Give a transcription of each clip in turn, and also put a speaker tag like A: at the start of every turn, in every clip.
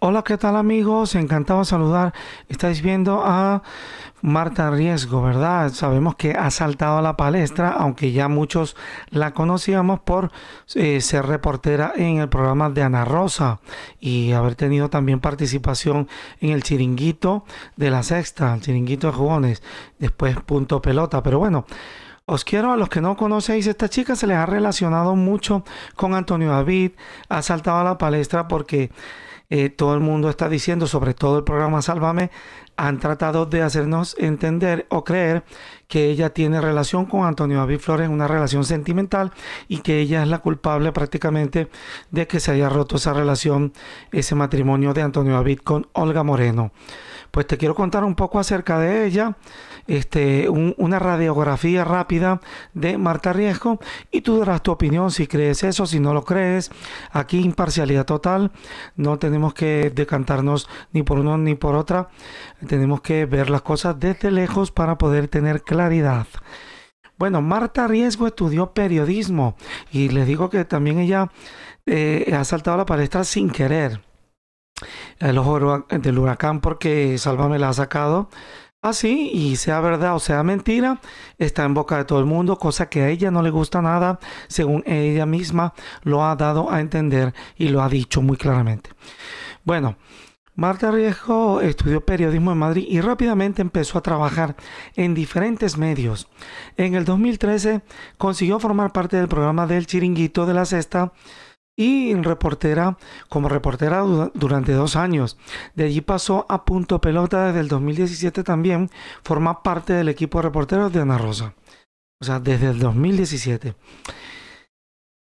A: Hola, ¿qué tal amigos? Encantado de saludar. Estáis viendo a Marta Riesgo, ¿verdad? Sabemos que ha saltado a la palestra, aunque ya muchos la conocíamos por eh, ser reportera en el programa de Ana Rosa y haber tenido también participación en el chiringuito de la sexta, el chiringuito de jugones, después punto pelota, pero bueno. Os quiero a los que no conocéis, esta chica se les ha relacionado mucho con Antonio David, ha saltado a la palestra porque eh, todo el mundo está diciendo, sobre todo el programa Sálvame, han tratado de hacernos entender o creer que ella tiene relación con Antonio David Flores, una relación sentimental, y que ella es la culpable prácticamente de que se haya roto esa relación, ese matrimonio de Antonio David con Olga Moreno. Pues te quiero contar un poco acerca de ella este, una radiografía rápida de marta riesgo y tú darás tu opinión si crees eso, si no lo crees. Aquí imparcialidad total, no tenemos que decantarnos ni por uno ni por otra, tenemos que ver las cosas desde lejos para poder tener claridad. Bueno, Marta Riesgo estudió periodismo y les digo que también ella eh, ha saltado la palestra sin querer. El oro del huracán porque Sálvame la ha sacado así ah, y sea verdad o sea mentira, está en boca de todo el mundo, cosa que a ella no le gusta nada, según ella misma lo ha dado a entender y lo ha dicho muy claramente. Bueno, Marta Riesgo estudió periodismo en Madrid y rápidamente empezó a trabajar en diferentes medios. En el 2013 consiguió formar parte del programa del Chiringuito de la Cesta y reportera como reportera durante dos años. De allí pasó a Punto Pelota desde el 2017 también, forma parte del equipo de reporteros de Ana Rosa. O sea, desde el 2017.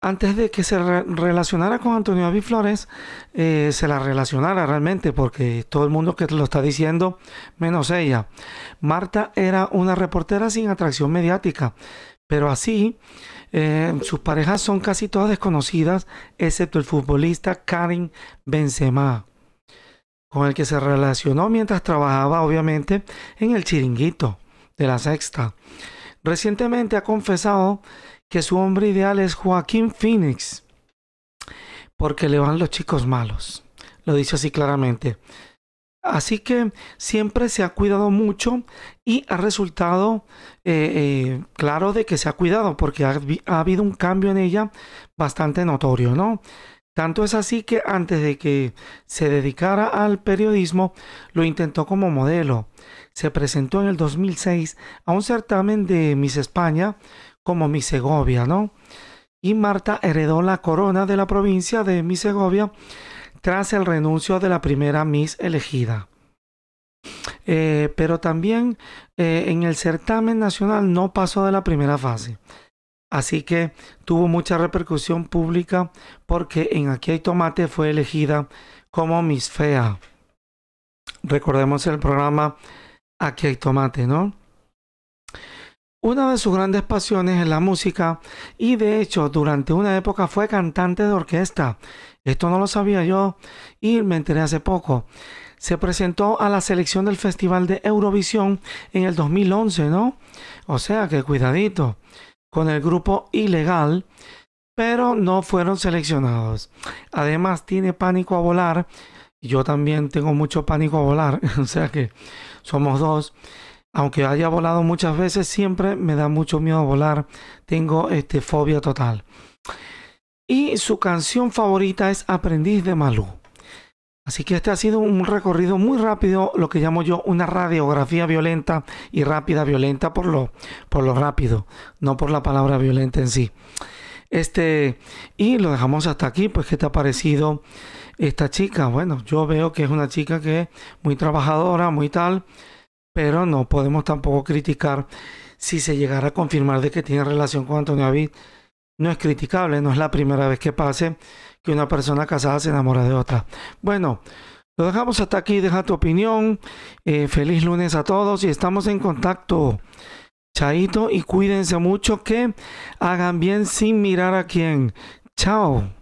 A: Antes de que se relacionara con Antonio David Flores, eh, se la relacionara realmente, porque todo el mundo que lo está diciendo, menos ella. Marta era una reportera sin atracción mediática, pero así, eh, sus parejas son casi todas desconocidas, excepto el futbolista Karim Benzema, con el que se relacionó mientras trabajaba, obviamente, en el chiringuito de la sexta. Recientemente ha confesado que su hombre ideal es Joaquín Phoenix, porque le van los chicos malos. Lo dice así claramente. Así que siempre se ha cuidado mucho y ha resultado eh, eh, claro de que se ha cuidado porque ha, ha, habido un cambio en ella bastante notorio, ¿no? Tanto es así que antes de que se dedicara al periodismo, lo intentó como modelo. Se presentó en el 2006 a un certamen de Miss España como Miss Segovia, ¿no? Y Marta heredó la corona de la provincia de Miss Segovia tras el renuncio de la primera Miss elegida. Eh, pero también eh, en el certamen nacional no pasó de la primera fase. Así que tuvo mucha repercusión pública porque en Aquí hay tomate fue elegida como Miss Fea. Recordemos el programa Aquí hay tomate, ¿no? Una de sus grandes pasiones es la música y de hecho durante una época fue cantante de orquesta esto no lo sabía yo y me enteré hace poco. Se presentó a la selección del Festival de Eurovisión en el 2011, ¿no? O sea que cuidadito con el grupo ilegal, pero no fueron seleccionados. Además tiene pánico a volar. Yo también tengo mucho pánico a volar, o sea que somos dos aunque haya volado muchas veces, siempre me da mucho miedo volar. Tengo este, fobia total y su canción favorita es Aprendiz de Malú. Así que este ha sido un recorrido muy rápido, lo que llamo yo una radiografía violenta y rápida, violenta por lo, por lo rápido, no por la palabra violenta en sí. Este, y lo dejamos hasta aquí, pues ¿qué te ha parecido esta chica? Bueno, yo veo que es una chica que es muy trabajadora, muy tal, pero no podemos tampoco criticar si se llegara a confirmar de que tiene relación con Antonio David no es criticable, no es la primera vez que pase que una persona casada se enamora de otra. Bueno, lo dejamos hasta aquí, deja tu opinión. Eh, feliz lunes a todos y estamos en contacto. Chaito y cuídense mucho que hagan bien sin mirar a quién. Chao.